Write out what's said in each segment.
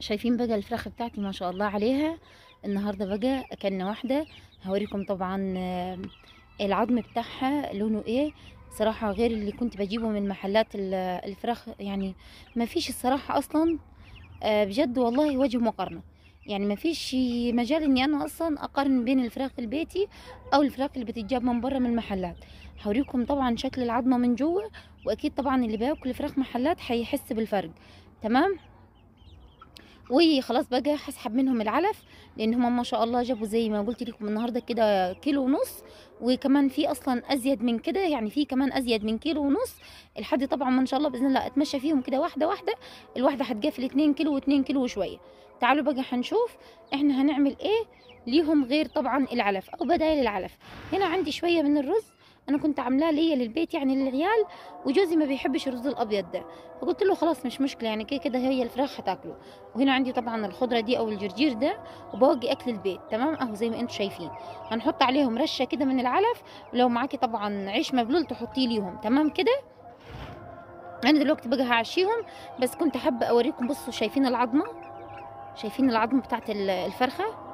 شايفين بقى الفراخ بتاعتي ما شاء الله عليها النهاردة بقى اكلنا واحدة هوريكم طبعا آه، العظم بتاعها لونه ايه صراحة غير اللي كنت بجيبه من محلات الفراخ يعني ما فيش الصراحة اصلا آه، بجد والله وجه مقارنة يعني ما فيش مجال اني انا اصلا اقارن بين الفراخ البيتي او الفراخ اللي بتتجاب من بره من المحلات هوريكم طبعا شكل العظمة من جوه واكيد طبعا اللي بياكل فراخ محلات هيحس بالفرق تمام وخلاص بقى هسحب منهم العلف لان هما ما شاء الله جابوا زي ما قلت لكم النهارده كده كيلو ونص وكمان في اصلا ازيد من كده يعني في كمان ازيد من كيلو ونص الحد طبعا ما ان شاء الله باذن الله اتمشى فيهم كده واحده واحده الواحده هتقفل 2 كيلو و2 كيلو وشويه تعالوا بقى هنشوف احنا هنعمل ايه ليهم غير طبعا العلف او بدايل العلف هنا عندي شويه من الرز انا كنت عاملاه ليا للبيت يعني للعيال وجوزي ما بيحبش الرز الابيض ده فقلت له خلاص مش مشكله يعني كده كده هي الفراخ هتاكله وهنا عندي طبعا الخضره دي او الجرجير ده وبوجي اكل البيت تمام اهو زي ما انتم شايفين هنحط عليهم رشه كده من العلف ولو معاكي طبعا عيش مبلول تحطيه ليهم تمام كده انا دلوقتي بقى هعشيهم بس كنت حابه اوريكم بصوا شايفين العظمه شايفين العظم بتاعت الفرخه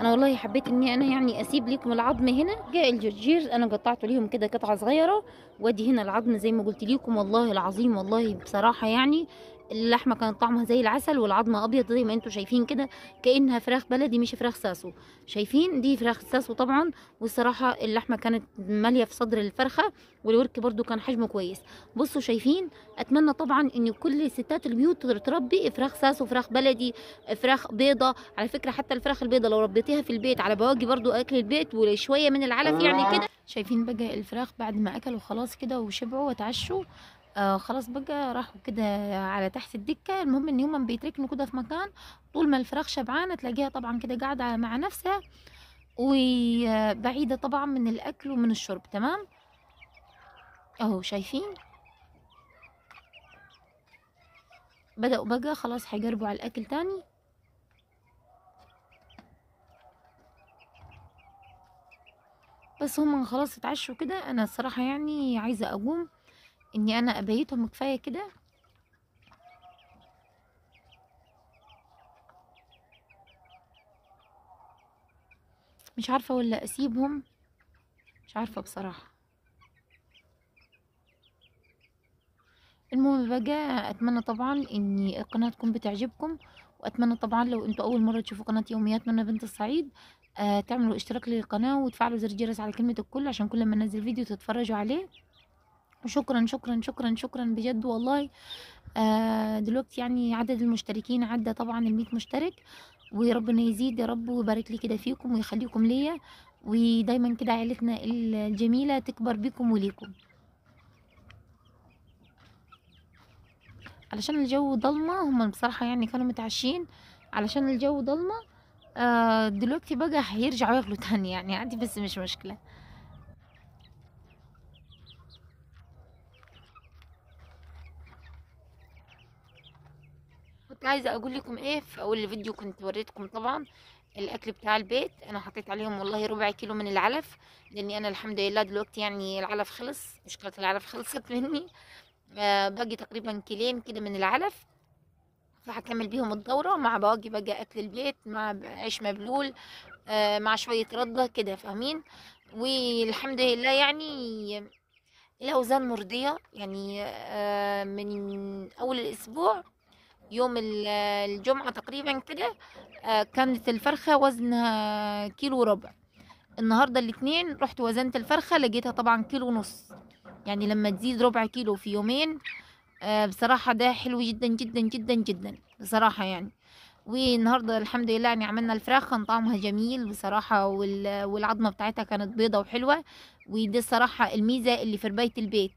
انا والله حبيت اني انا يعني اسيب لكم العظم هنا جاء الجرجير انا قطعته ليهم كده قطعه صغيره وادي هنا العظم زي ما قلت لكم والله العظيم والله بصراحه يعني اللحمه كان طعمها زي العسل والعظمه ابيض زي ما انتم شايفين كده كانها فراخ بلدي مش فراخ ساسو شايفين دي فراخ ساسو طبعا والصراحه اللحمه كانت ماليه في صدر الفرخه والورك برده كان حجمه كويس بصوا شايفين اتمنى طبعا ان كل ستات البيوت تربي فراخ ساسو فراخ بلدي فراخ بيضه على فكره حتى الفراخ البيضه لو ربيتيها في البيت على بواجي برده اكل البيت وشويه من العلف يعني كده شايفين بقى الفراخ بعد ما اكلوا خلاص كده وشبعوا وتعشوا آه خلاص بقى راحوا كده على تحت الدكه المهم ان يوما بيتركنوا كده في مكان طول ما الفراخ شبعانه تلاقيها طبعا كده قاعده مع نفسها وبعيده طبعا من الاكل ومن الشرب تمام اهو شايفين بدأوا بقى خلاص حيقربوا على الأكل تاني بس هما خلاص اتعشوا كده أنا الصراحة يعني عايزة أقوم اني انا ابيتهم كفايه كده مش عارفه ولا اسيبهم مش عارفه بصراحه المهم بقى اتمنى طبعا ان القناه تكون بتعجبكم واتمنى طبعا لو انتوا اول مره تشوفوا قناه يوميات منى بنت الصعيد آه، تعملوا اشتراك للقناه وتفعلوا زر الجرس على كلمه الكل عشان كل ما انزل فيديو تتفرجوا عليه وشكرا شكرا شكرا شكرا بجد والله آه دلوقتي يعني عدد المشتركين عدى طبعا ال مشترك وربنا يزيد يا رب ويبارك لي كده فيكم ويخليكم ليا ودايما كده عيلتنا الجميله تكبر بيكم وليكم علشان الجو ضلمه هم بصراحه يعني كانوا متعشين علشان الجو ضلمه آه دلوقتي بقى هيرجعوا ياكلوا تاني يعني عادي بس مش مشكله عايزه اقول لكم ايه في اول فيديو كنت وريتكم طبعا الاكل بتاع البيت انا حطيت عليهم والله ربع كيلو من العلف لاني انا الحمد لله دلوقتي يعني العلف خلص مشكله العلف خلصت مني آه، باقي تقريبا كيلين كده من العلف فهكمل بيهم الدورة مع باقي بقى أكل البيت مع عيش مبلول آه، مع شوية ردة كده فاهمين والحمد لله يعني الأوزان مرضية يعني آه، من أول الأسبوع يوم الجمعة تقريبا كده آه، كانت الفرخة وزنها آه، كيلو ربع النهاردة الاثنين رحت وزنت الفرخة لقيتها طبعا كيلو ونص يعني لما تزيد ربع كيلو في يومين آه، بصراحة ده حلو جدا جدا جدا جدا بصراحة يعني والنهاردة الحمد لله يعني عملنا الفراخ كان طعمها جميل بصراحة والعظمة بتاعتها كانت بيضة وحلوة ودي الصراحة الميزة اللي في رباية البيت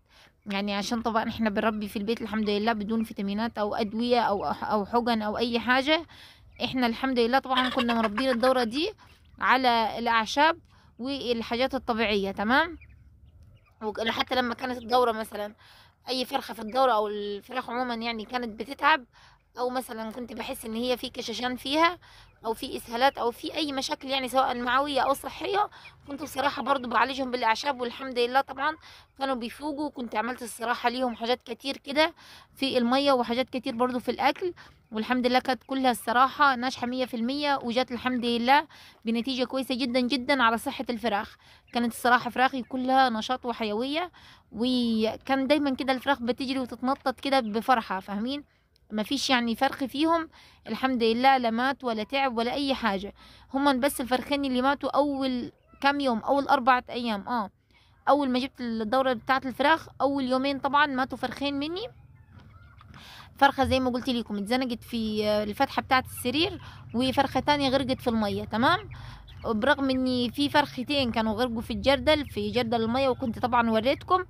يعني عشان طبعا احنا بنربي في البيت الحمد لله بدون فيتامينات او ادويه او او حقن او اي حاجه احنا الحمد لله طبعا كنا مربين الدوره دي على الاعشاب والحاجات الطبيعيه تمام حتى لما كانت الدوره مثلا اي فرخه في الدوره او الفراخ عموما يعني كانت بتتعب او مثلا كنت بحس ان هي في كشاشان فيها او في اسهالات او في اي مشاكل يعني سواء معويه او صحيه كنت بصراحه برضو بعالجهم بالاعشاب والحمد لله طبعا كانوا بيفوقوا وكنت عملت الصراحه ليهم حاجات كتير كده في الميه وحاجات كتير برضو في الاكل والحمد لله كانت كلها الصراحه ناجحه مية في المية وجات الحمد لله بنتيجه كويسه جدا جدا على صحه الفراخ كانت الصراحه فراخي كلها نشاط وحيويه وكان دايما كده الفراخ بتجري وتتنطط كده بفرحه فاهمين ما فيش يعني فرق فيهم الحمد لله لا مات ولا تعب ولا اي حاجه هم بس الفرخين اللي ماتوا اول كام يوم اول اربعة ايام اه اول ما جبت الدوره بتاعه الفراخ اول يومين طبعا ماتوا فرخين مني فرخه زي ما قلت لكم اتزنقت في الفتحه بتاعه السرير وفرخه تانية غرقت في الميه تمام برغم اني في فرختين كانوا غرقوا في الجردل في جردل الميه وكنت طبعا وريتكم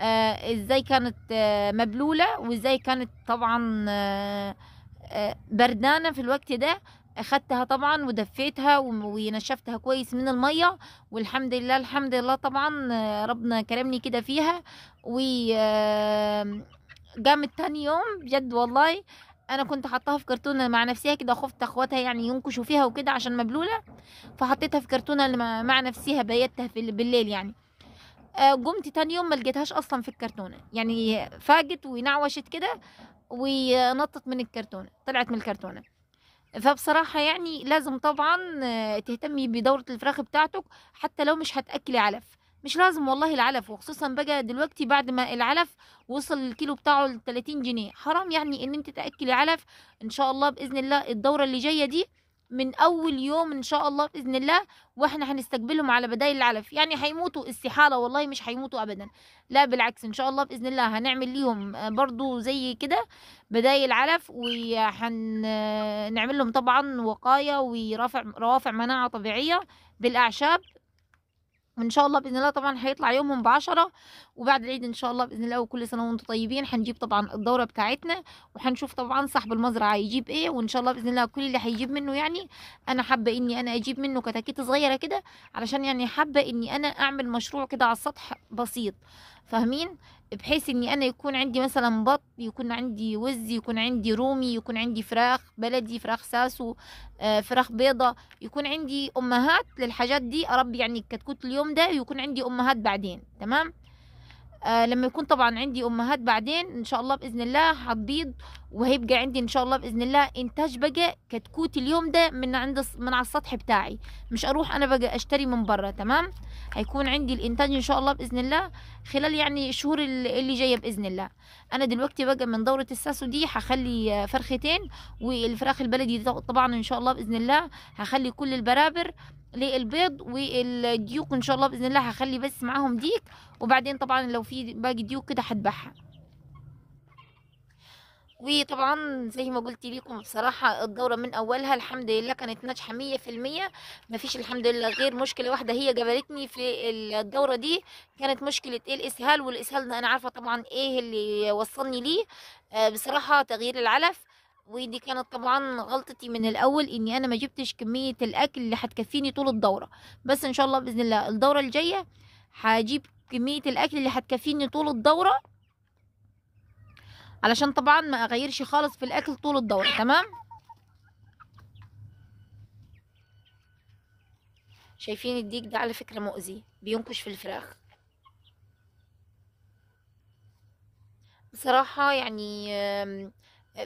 آه، ازاي كانت آه، مبلوله وازاي كانت طبعا آه، بردانه في الوقت ده اخدتها طبعا ودفيتها ونشفتها كويس من الميه والحمد لله الحمد لله طبعا ربنا كرمني كده فيها و قامت تاني يوم بجد والله انا كنت حطاها في كرتونه مع نفسها كده خفت اخواتها يعني ينكشوا فيها وكده عشان مبلوله فحطيتها في كرتونه مع نفسها بيتها في بالليل يعني قمت آه، تاني يوم ما لقيتهاش اصلا في الكرتونه يعني فاقت ونعوشت كده ونطت من الكرتونه طلعت من الكرتونه فبصراحة يعني لازم طبعا آه، تهتمي بدورة الفراخ بتاعتك حتى لو مش هتأكلي علف مش لازم والله العلف وخصوصا بقى دلوقتي بعد ما العلف وصل الكيلو بتاعه ل 30 جنيه حرام يعني ان انت تاكلي علف ان شاء الله باذن الله الدوره اللي جايه دي من اول يوم ان شاء الله باذن الله واحنا هنستقبلهم على بدايل العلف يعني هيموتوا استحاله والله مش هيموتوا ابدا لا بالعكس ان شاء الله باذن الله هنعمل ليهم آه، برضو زي كده بدايل علف وهنعمل لهم طبعا وقايه ورفع روافع مناعه طبيعيه بالاعشاب وان شاء الله باذن الله طبعا هيطلع يومهم بعشرة وبعد العيد ان شاء الله باذن الله وكل سنه وانتم طيبين هنجيب طبعا الدوره بتاعتنا وهنشوف طبعا صاحب المزرعه هيجيب ايه وان شاء الله باذن الله كل اللي هيجيب منه يعني انا حابه اني انا اجيب منه كتاكيت صغيره كده علشان يعني حابه اني انا اعمل مشروع كده على السطح بسيط فاهمين بحيث اني انا يكون عندي مثلا بط يكون عندي وز يكون عندي رومي يكون عندي فراخ بلدي فراخ ساسو آه، فراخ بيضة يكون عندي امهات للحاجات دي اربي يعني كتكوت اليوم ده ويكون عندي امهات بعدين تمام آه لما يكون طبعا عندي امهات بعدين ان شاء الله باذن الله هتبيض وهيبقى عندي ان شاء الله باذن الله انتاج بقى كتكوت اليوم ده من عند من على السطح بتاعي مش اروح انا بقى اشتري من بره تمام هيكون عندي الانتاج ان شاء الله باذن الله خلال يعني الشهور اللي جايه باذن الله انا دلوقتي بقى من دوره الساسو دي هخلي فرختين والفراخ البلدي طبعا ان شاء الله باذن الله هخلي كل البرابر للبيض والديوك ان شاء الله باذن الله هخلي بس معاهم ديك وبعدين طبعا لو في باقي ديوك كده هتبعها وطبعا زي ما قلت ليكم بصراحة الدورة من أولها الحمد لله كانت ناجحة مية في المية مفيش الحمد لله غير مشكلة واحدة هي جبلتني في الدورة دي كانت مشكلة ايه الإسهال والإسهال ده أنا عارفة طبعا ايه اللي وصلني ليه آه، بصراحة تغيير العلف ودي كانت طبعا غلطتي من الاول اني انا ما جبتش كميه الاكل اللي هتكفيني طول الدوره بس ان شاء الله باذن الله الدوره الجايه هجيب كميه الاكل اللي هتكفيني طول الدوره علشان طبعا ما اغيرش خالص في الاكل طول الدوره تمام شايفين الديك ده على فكره مؤذي بينقش في الفراخ بصراحه يعني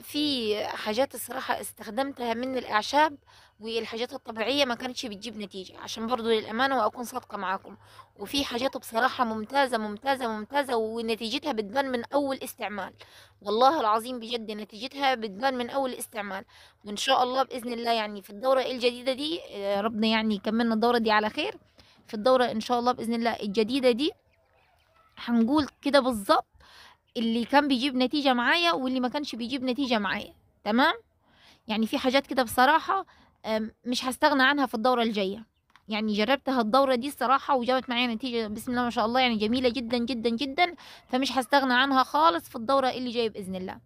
في حاجات الصراحة استخدمتها من الأعشاب والحاجات الطبيعية ما كانتش بتجيب نتيجة عشان برضو للأمانة وأكون صادقة معاكم وفي حاجات بصراحة ممتازة ممتازة ممتازة ونتيجتها بتبان من أول استعمال والله العظيم بجد نتيجتها بتبان من أول استعمال وإن شاء الله بإذن الله يعني في الدورة الجديدة دي آه، ربنا يعني يكملنا الدورة دي على خير في الدورة إن شاء الله بإذن الله الجديدة دي هنقول كده بالظبط اللي كان بيجيب نتيجة معايا واللي ما كانش بيجيب نتيجة معايا تمام يعني في حاجات كده بصراحة مش هستغنى عنها في الدورة الجاية يعني جربتها الدورة دي الصراحة وجابت معايا نتيجة بسم الله ما شاء الله يعني جميلة جدا جدا جدا فمش هستغنى عنها خالص في الدورة اللي جاية بإذن الله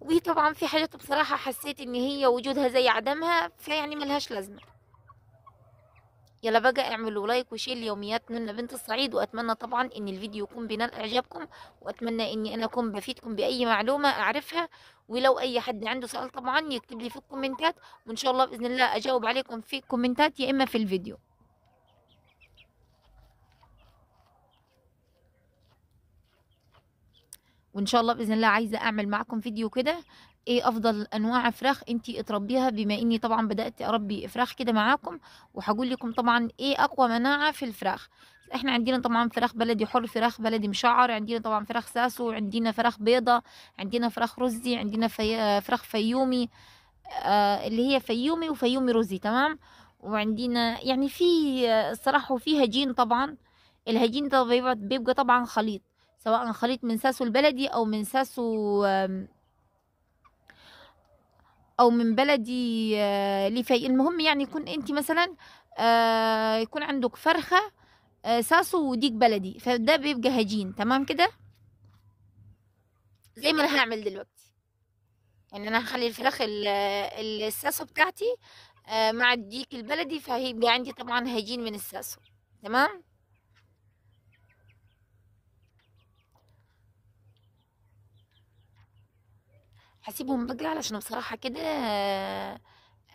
وطبعا في حاجات بصراحة حسيت ان هي وجودها زي عدمها فيعني ملهاش لازمة يلا بقى اعملوا لايك وشير ليوميات نونا بنت الصعيد واتمنى طبعا ان الفيديو يكون بنال اعجابكم واتمنى اني انا اكون بفيدكم باي معلومه اعرفها ولو اي حد عنده سؤال طبعا يكتب لي في الكومنتات وان شاء الله باذن الله اجاوب عليكم في الكومنتات يا اما في الفيديو وان شاء الله باذن الله عايزه اعمل معكم فيديو كده ايه افضل انواع فراخ انتي تربيها بما اني طبعا بدات اربي فراخ كده معاكم وهقول لكم طبعا ايه اقوى مناعه في الفراخ احنا عندنا طبعا فراخ بلدي حر فراخ بلدي مشعر عندنا طبعا فراخ ساسو عندنا فراخ بيضه عندنا فراخ رزي عندنا في... فراخ فيومي آه اللي هي فيومي وفيومي رزي تمام وعندنا يعني في الصراحه وفي هجين طبعا الهجين ده بيبقى, بيبقى طبعا خليط سواء خليط من ساسو البلدي او من ساسو آه او من بلدي آه، لفي المهم يعني يكون انت مثلا آه، يكون عندك فرخه ساسو آه، وديك بلدي فده بيبقى هجين تمام كده زي ما انا هعمل دلوقتي يعني انا هخلي الفراخ الساسو بتاعتي مع الديك البلدي فهيبقى عندي طبعا هجين من الساسو تمام هسيبهم بقى علشان بصراحه كده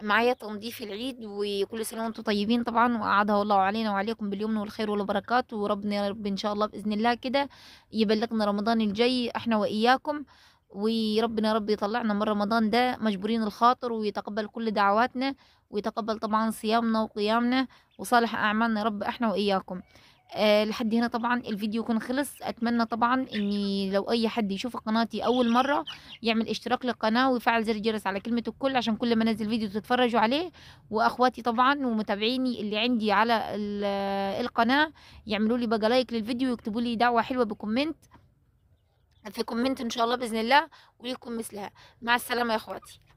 معايا تنظيف العيد وكل سنه وانتم طيبين طبعا وقعدها الله علينا وعليكم باليمن والخير والبركات وربنا رب ان شاء الله باذن الله كده يبلغنا رمضان الجاي احنا واياكم وربنا رب يطلعنا من رمضان ده مجبورين الخاطر ويتقبل كل دعواتنا ويتقبل طبعا صيامنا وقيامنا وصالح اعمالنا رب احنا واياكم أه لحد هنا طبعا الفيديو يكون خلص اتمنى طبعا اني لو اي حد يشوف قناتي اول مره يعمل اشتراك للقناه ويفعل زر الجرس على كلمه الكل عشان كل ما انزل فيديو تتفرجوا عليه واخواتي طبعا ومتابعيني اللي عندي على القناه يعملوا لي بقى لايك للفيديو ويكتبوا لي دعوه حلوه بكومنت في كومنت ان شاء الله باذن الله وليكم مثلها مع السلامه يا اخواتي